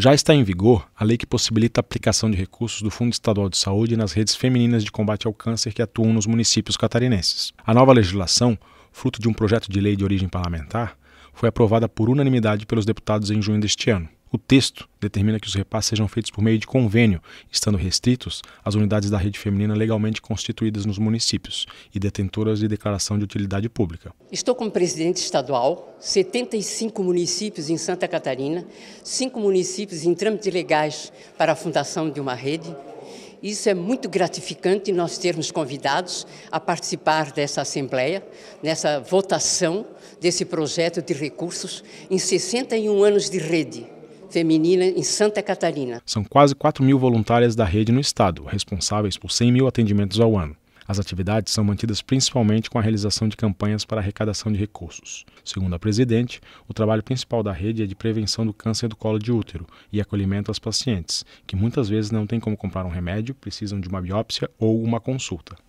Já está em vigor a lei que possibilita a aplicação de recursos do Fundo Estadual de Saúde nas redes femininas de combate ao câncer que atuam nos municípios catarinenses. A nova legislação, fruto de um projeto de lei de origem parlamentar, foi aprovada por unanimidade pelos deputados em junho deste ano. O texto determina que os repasses sejam feitos por meio de convênio, estando restritos às unidades da rede feminina legalmente constituídas nos municípios e detentoras de declaração de utilidade pública. Estou como presidente estadual, 75 municípios em Santa Catarina, 5 municípios em trâmites legais para a fundação de uma rede. Isso é muito gratificante nós termos convidados a participar dessa assembleia, nessa votação desse projeto de recursos em 61 anos de rede feminina em Santa Catarina. São quase 4 mil voluntárias da rede no estado, responsáveis por 100 mil atendimentos ao ano. As atividades são mantidas principalmente com a realização de campanhas para arrecadação de recursos. Segundo a presidente, o trabalho principal da rede é de prevenção do câncer do colo de útero e acolhimento aos pacientes, que muitas vezes não têm como comprar um remédio, precisam de uma biópsia ou uma consulta.